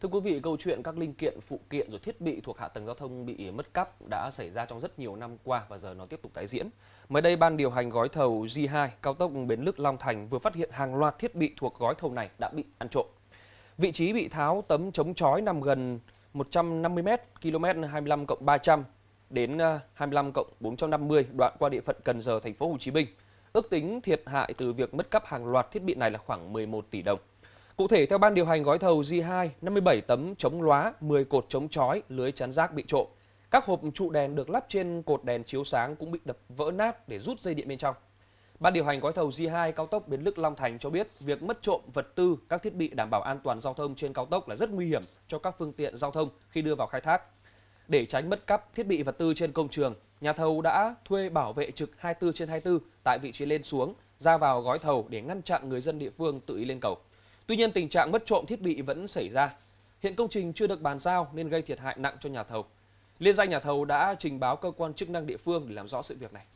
Thưa quý vị, câu chuyện các linh kiện, phụ kiện rồi thiết bị thuộc hạ tầng giao thông bị mất cắp đã xảy ra trong rất nhiều năm qua và giờ nó tiếp tục tái diễn. Mới đây, ban điều hành gói thầu G2 cao tốc Bến Lức Long Thành vừa phát hiện hàng loạt thiết bị thuộc gói thầu này đã bị ăn trộm. Vị trí bị tháo tấm chống chói nằm gần 150m, km 25 cộng 300 đến 25 à, cộng 450 đoạn qua địa phận Cần Giờ, thành phố Hồ Chí Minh. Ước tính thiệt hại từ việc mất cắp hàng loạt thiết bị này là khoảng 11 tỷ đồng. Cụ thể, theo ban điều hành gói thầu G2, 57 tấm chống lóa, 10 cột chống chói, lưới chắn rác bị trộm. Các hộp trụ đèn được lắp trên cột đèn chiếu sáng cũng bị đập vỡ nát để rút dây điện bên trong. Ban điều hành gói thầu G2 cao tốc Bến Lức Long Thành cho biết, việc mất trộm vật tư, các thiết bị đảm bảo an toàn giao thông trên cao tốc là rất nguy hiểm cho các phương tiện giao thông khi đưa vào khai thác. Để tránh mất cắp thiết bị vật tư trên công trường, nhà thầu đã thuê bảo vệ trực 24 trên 24 tại vị trí lên xuống, ra vào gói thầu để ngăn chặn người dân địa phương tự ý lên cầu. Tuy nhiên, tình trạng mất trộm thiết bị vẫn xảy ra. Hiện công trình chưa được bàn giao nên gây thiệt hại nặng cho nhà thầu. Liên danh nhà thầu đã trình báo cơ quan chức năng địa phương để làm rõ sự việc này.